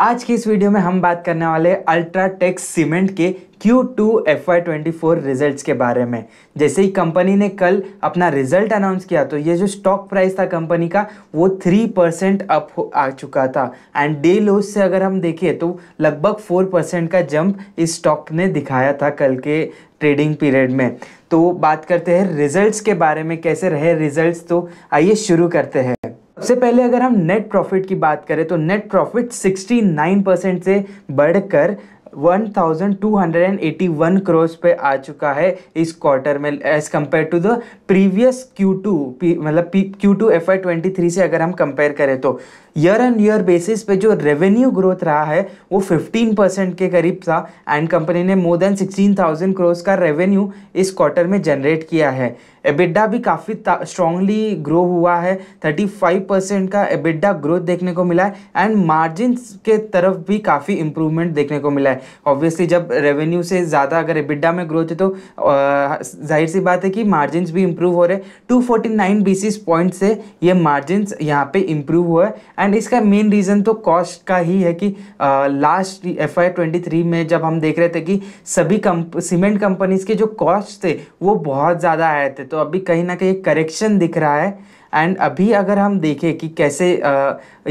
आज की इस वीडियो में हम बात करने वाले अल्ट्राटेक सीमेंट के Q2 FY24 रिजल्ट्स के बारे में जैसे ही कंपनी ने कल अपना रिजल्ट अनाउंस किया तो ये जो स्टॉक प्राइस था कंपनी का वो थ्री परसेंट अप आ चुका था एंड डे लोज से अगर हम देखें तो लगभग फोर परसेंट का जंप इस स्टॉक ने दिखाया था कल के ट्रेडिंग पीरियड में तो बात करते हैं रिजल्ट्स के बारे में कैसे रहे रिजल्ट्स तो आइए शुरू करते हैं सबसे पहले अगर हम नेट प्रॉफिट की बात करें तो नेट प्रॉफिट 69 परसेंट से बढ़कर वन थाउजेंड पे आ चुका है इस क्वार्टर में as compared to the previous Q2 मतलब Q2 FY 23 से अगर हम कंपेयर करें तो ईयर एंड ईयर बेसिस पे जो रेवेन्यू ग्रोथ रहा है वो 15 परसेंट के करीब था एंड कंपनी ने मोर देन 16,000 क्रोस का रेवेन्यू इस क्वार्टर में जनरेट किया है एबिडा भी काफ़ी स्ट्रांगली ग्रो हुआ है 35 परसेंट का एबिडा ग्रोथ देखने को मिला है एंड मार्जिन के तरफ भी काफ़ी इंप्रूवमेंट देखने को मिला है ऑब्वियसली जब रेवेन्यू से ज़्यादा अगर एबिडा में ग्रोथ है तो जाहिर सी बात है कि मार्जिन भी इम्प्रूव हो रहे हैं टू फोर्टी नाइन पॉइंट से ये मार्जिन यहाँ पे इम्प्रूव हुआ है एंड इसका मेन रीज़न तो कॉस्ट का ही है कि last F Y twenty three में जब हम देख रहे थे कि सभी कंप सीमेंट कंपनीज़ के जो कॉस्ट थे वो बहुत ज़्यादा आए थे तो अभी कहीं ना कहीं करेक्शन दिख रहा है एंड अभी अगर हम देखें कि कैसे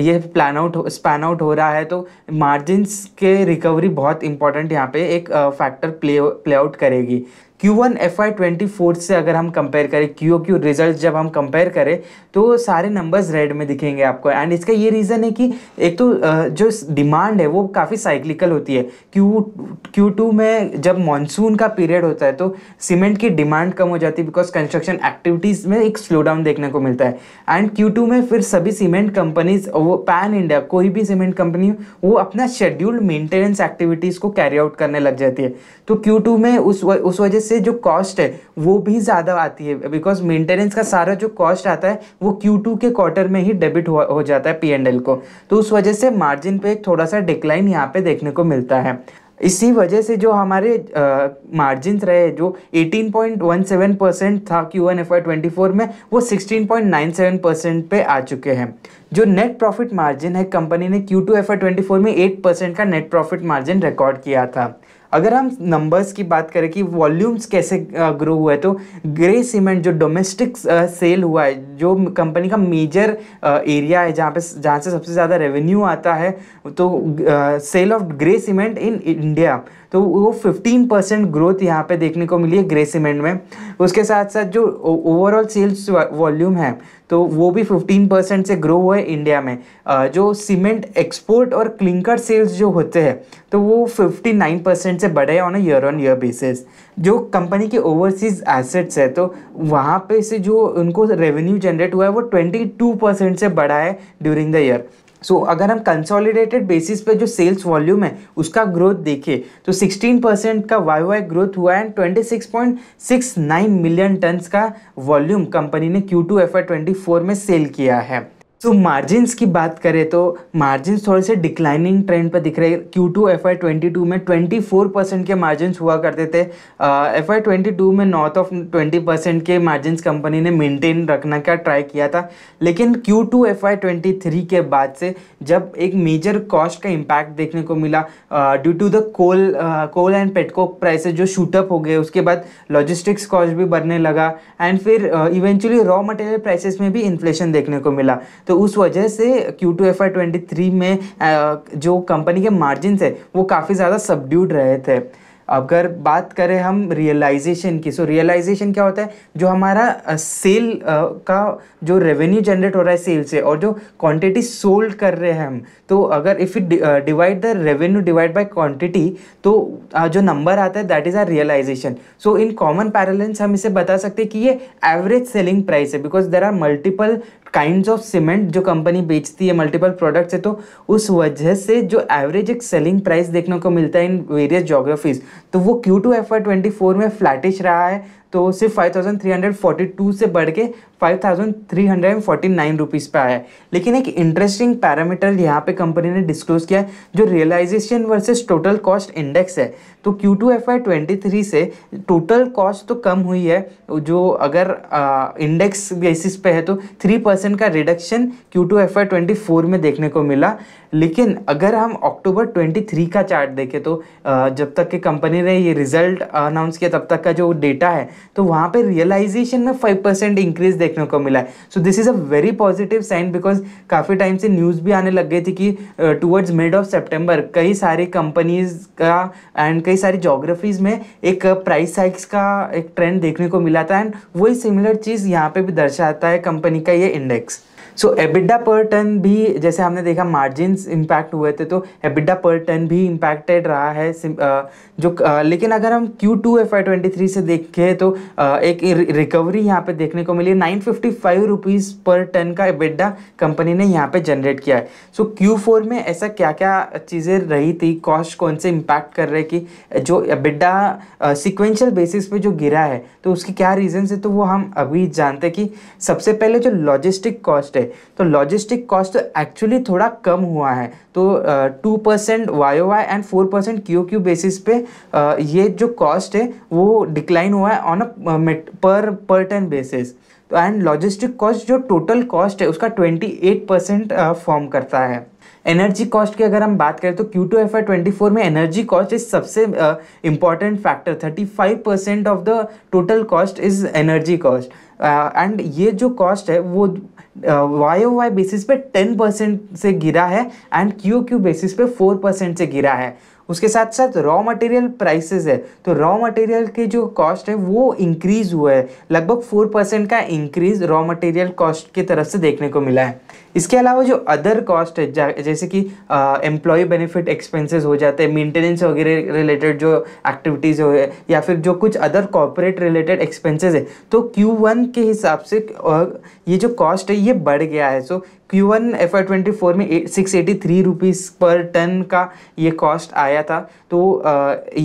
ये प्लान आउट स्पैन आउट हो रहा है तो मार्जिनस के रिकवरी बहुत इंपॉर्टेंट यहाँ पे एक फैक्टर प्ले प्ले आउट करेगी Q one F Y twenty four से अगर हम कंपेयर करें क्यू क्यू रिजल्ट जब हम कंपेयर करें तो सारे नंबर्स रेड में दिखेंगे आपको एंड इसका ये रीज़न है कि एक तो जो डिमांड है वो काफ़ी साइक्लिकल होती है क्यू क्यू टू में जब मानसून का पीरियड होता है तो सीमेंट की डिमांड कम हो जाती है बिकॉज कंस्ट्रक्शन एक्टिविटीज़ में एक स्लो डाउन देखने को मिलता है एंड क्यू टू में फिर सभी सीमेंट कंपनीज वो पैन इंडिया कोई भी सीमेंट कंपनी वो अपना शेड्यूल्ड मेंटेनेंस एक्टिविटीज़ को कैरी आउट करने लग जाती है तो क्यू टू में उस उस वजह से इससे जो कॉस्ट है वो भी ज़्यादा आती है बिकॉज मेंटेनेंस का सारा जो कॉस्ट आता है वो क्यू के क्वार्टर में ही डेबिट हो, हो जाता है पी को तो उस वजह से मार्जिन पे एक थोड़ा सा डिक्लाइन यहाँ पे देखने को मिलता है इसी वजह से जो हमारे मार्जिन रहे जो 18.17 परसेंट था Q N F Y twenty में वो 16.97 परसेंट पे आ चुके हैं जो नेट प्रॉफिट मार्जिन है कंपनी ने Q two F Y twenty में 8 परसेंट का नेट प्रॉफिट मार्जिन रिकॉर्ड किया था अगर हम नंबर्स की बात करें कि वॉल्यूम्स कैसे ग्रो हुआ है तो ग्रे सीमेंट जो डोमेस्टिक सेल हुआ है जो कंपनी का मेजर एरिया है जहाँ पे जहाँ से सबसे ज़्यादा रेवेन्यू आता है तो sale of grey cement in India तो वो 15 परसेंट ग्रोथ यहाँ पे देखने को मिली है ग्रे सीमेंट में उसके साथ साथ जो ओवरऑल सेल्स वॉल्यूम है तो वो भी 15 परसेंट से ग्रो हुआ है इंडिया में जो सीमेंट एक्सपोर्ट और क्लिंकर सेल्स जो होते हैं तो वो 59 परसेंट से बढ़े on year on year basis जो कंपनी के ओवरसीज एसेट्स है तो वहाँ पे से जो उनको रेवेन्यू जनरेट हुआ है वो 22 परसेंट से बढ़ा है during the year so so, अगर हम कंसोलिडेटेड बेसिस पे जो सेल्स वॉल्यूम है उसका ग्रोथ देखें तो 16 परसेंट का वाई वाई ग्रोथ हुआ है एंड 26.69 मिलियन टन्स का वॉल्यूम कंपनी ने क्यू टू एफ में सेल किया है सो so, मार्जिन्स की बात करें तो मार्जिन्स थोड़े से डिक्लाइनिंग ट्रेंड पर दिख रहे हैं Q two F Y twenty two में ट्वेंटी फोर परसेंट के मार्जिन्स हुआ करते थे एफ आई ट्वेंटी टू में नॉर्थ ऑफ ट्वेंटी परसेंट के मार्जिन्स कंपनी ने मेंटेन रखने का ट्राई किया था लेकिन Q two F Y twenty three के बाद से जब एक मेजर कॉस्ट का इम्पैक्ट देखने को मिला due to the coal coal and petcoke prices जो शूटअप हो गए उसके बाद लॉजिस्टिक्स कॉस्ट भी बढ़ने लगा एंड फिर इवेंचुअली रॉ मटेरियल प्राइसेस में भी इन्फ्लेशन देखने को मिला तो तो उस वजह से Q two F Y twenty three में जो कंपनी के मार्जिन है वो काफ़ी ज़्यादा सबड्यूड रहे थे अगर बात करें हम रियलाइजेशन की सो रियलाइजेशन क्या होता है जो हमारा सेल का जो रेवेन्यू जनरेट हो रहा है सेल से और जो क्वांटिटी सोल्ड कर रहे हैं हम तो अगर if you divide the revenue divide by quantity तो जो नंबर आता है that is our realisation so in common parlance हम इसे बता सकते हैं कि ये एवरेज सेलिंग प्राइस है because there are multiple kind of cement जो कंपनी बेचती है मल्टीपल प्रोडक्ट्स है तो उस वजह से जो एवरेज एक सेलिंग प्राइस देखने को मिलता है इन वेरियस जोग्राफीज तो वो Q two F Y twenty four में फ्लैटिश रहा है तो सिर्फ 5,342 से बढ़ के 5,349 रुपीस पे आया है लेकिन एक इंटरेस्टिंग पैरामीटर यहाँ पे कंपनी ने डिस्क्लोज किया है जो realisation versus total cost index है तो Q two F Y twenty three से टोटल कॉस्ट तो कम हुई है जो अगर आ, इंडेक्स बेसिस पे है तो थ्री परसेंट का reduction Q two F Y twenty four में देखने को मिला लेकिन अगर हम अक्टूबर ट्वेंटी थ्री का चार्ट देखें तो आ, जब तक कि कंपनी ने ये रिजल्ट अनाउंस किया तब तक का जो डेटा है तो वहाँ पे रियलाइजेशन में फाइव परसेंट इंक्रीज देखने को मिला है so this is a very positive sign because काफ़ी टाइम से न्यूज़ भी आने लग गई थी कि टूवर्ड्स मिड ऑफ सेप्टेम्बर कई सारी कंपनीज़ का एंड कई सारी जोग्राफीज़ में एक प्राइस साइक्स का एक ट्रेंड देखने को मिला था एंड वही सिमिलर चीज़ यहाँ पर भी दर्शाता है कंपनी का ये index so EBITDA per ton भी जैसे हमने देखा मार्जिन इम्पैक्ट हुए थे तो एबिडा पर टन भी इम्पैक्टेड रहा है जो लेकिन अगर हम Q two F Y twenty three से देखें तो एक रिकवरी यहाँ पे देखने को मिली nine fifty five rupees per ton का एबिडा कंपनी ने यहाँ पे जनरेट किया है सो क्यू फोर में ऐसा क्या क्या चीज़ें रही थी कॉस्ट कौन से इम्पैक्ट कर रहे कि जो एबिडा सिक्वेंशल बेसिस पे जो गिरा है तो उसकी क्या रीज़न है तो वो हम अभी जानते कि सबसे पहले जो लॉजिस्टिक कॉस्ट है करें तो लॉजिस्टिक कॉस्ट एक्चुअली थोड़ा कम हुआ है तो two percent Y Y and four percent Q Q basis पे uh, ये जो कॉस्ट है वो डिक्लाइन हुआ है on a per per ton basis तो एंड लॉजिस्टिक कॉस्ट जो टोटल कॉस्ट है उसका 28 परसेंट फॉर्म करता है एनर्जी कॉस्ट की अगर हम बात करें तो Q two F Y twenty four में एनर्जी कॉस्ट इज सबसे important factor thirty five percent of the total cost is energy cost and ये जो कॉस्ट है वो वाई वाई बेसिस पे टेन परसेंट से गिरा है एंड क्यू क्यू बेसिस पे फोर परसेंट से गिरा है उसके साथ साथ रॉ मटेरियल प्राइसेस है तो रॉ मटेरियल के जो कॉस्ट है वो इंक्रीज़ हुआ है लगभग फोर परसेंट का इंक्रीज़ रॉ मटेरियल कॉस्ट की तरफ से देखने को मिला है इसके अलावा जो अदर कॉस्ट है जैसे कि एम्प्लॉय बेनिफिट एक्सपेंसेस हो जाते हैं मेंटेनेंस वगैरह रिलेटेड जो एक्टिविटीज़ हो या फिर जो कुछ अदर कॉर्पोरेट रिलेटेड एक्सपेंसेस है तो क्यू वन के हिसाब से ये जो कॉस्ट है ये बढ़ गया है so Q one F Y twenty four में six eighty three rupees per ton का ये कॉस्ट आया था तो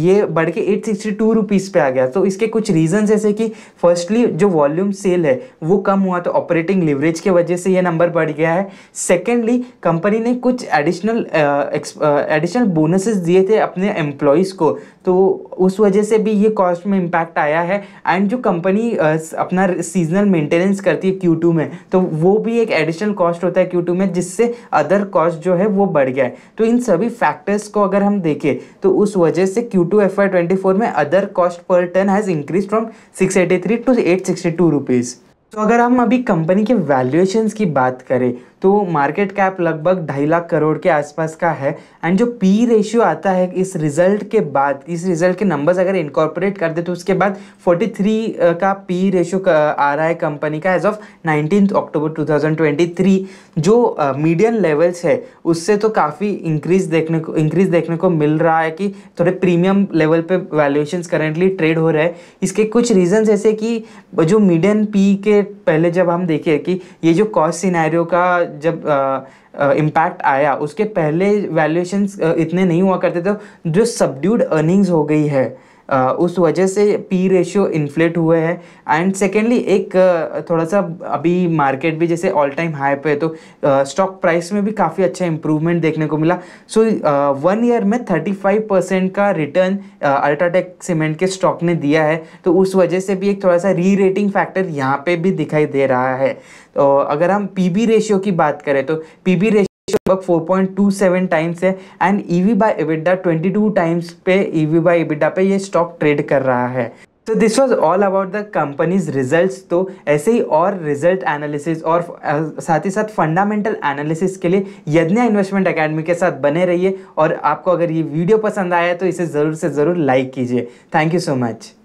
ये बढ़ के एट सिक्सटी टू रुपीज़ पर आ गया तो इसके कुछ रीजंस ऐसे कि फर्स्टली जो वॉल्यूम सेल है वो कम हुआ तो ऑपरेटिंग लिवरेज के वजह से ये नंबर बढ़ गया है सेकेंडली कंपनी ने कुछ एडिशनल एडिशनल बोनसेस दिए थे अपने एम्प्लॉयज़ को तो उस वजह से भी ये कॉस्ट में इम्पैक्ट आया है एंड जो कंपनी अपना सीजनल मेंटेनेंस करती है क्यू टू में तो वो भी एक एडिशनल कॉस्ट होता है होता है क्यू में जिससे अदर कॉस्ट जो है वो बढ़ गया है तो इन सभी फैक्टर्स को अगर हम देखें तो उस वजह से Q two F Y twenty four में other cost per ton has increase from six eighty three to eight sixty two rupees तो अगर हम अभी कंपनी के वैल्यूएशंस की बात करें तो मार्केट कैप लगभग ढाई लाख करोड़ के आसपास का है एंड जो पी रेशियो आता है इस रिजल्ट के बाद इस रिजल्ट के नंबर्स अगर इनकॉर्पोरेट कर दे तो उसके बाद 43 का पी रेशियो आ रहा है कंपनी का एज ऑफ नाइनटीन अक्टूबर 2023 जो मीडियम लेवल्स है उससे तो काफ़ी इंक्रीज देखने को इंक्रीज देखने को मिल रहा है कि थोड़े प्रीमियम लेवल पर वैल्यूशन करेंटली ट्रेड हो रहे हैं इसके कुछ रीजन ऐसे कि जो मीडियम पी के पहले जब हम देखें कि ये जो कॉस्ट सिनेरियो का जब इम्पैक्ट आया उसके पहले वैल्यूएशन इतने नहीं हुआ करते थे जो सबड्यूड अर्निंग्स हो गई है उस वजह से पी रेशियो इन्फ्लेट हुए हैं एंड सेकेंडली एक थोड़ा सा अभी मार्केट भी जैसे ऑल टाइम हाई पे है तो स्टॉक प्राइस में भी काफ़ी अच्छा इंप्रूवमेंट देखने को मिला सो वन ईयर में थर्टी फाइव परसेंट का रिटर्न अल्ट्राटेक सीमेंट के स्टॉक ने दिया है तो उस वजह से भी एक थोड़ा सा री रेटिंग फैक्टर यहाँ पर भी दिखाई दे रहा है तो अगर हम पी बी रेशियो की बात करें तो पी बी रेशियो लगभग 4.27 टाइम्स है and EV by EBITDA 22 times पे ईवी बाय इबिडा पे ये स्टॉक ट्रेड कर रहा है तो this was all about the companies results तो ऐसे ही और रिजल्ट एनालिसिस और साथ ही साथ फंडामेंटल एनालिसिस के लिए यज्ञा इन्वेस्टमेंट अकेडमी के साथ बने रहिए और आपको अगर ये वीडियो पसंद आया तो इसे ज़रूर से ज़रूर लाइक कीजिए थैंक यू सो मच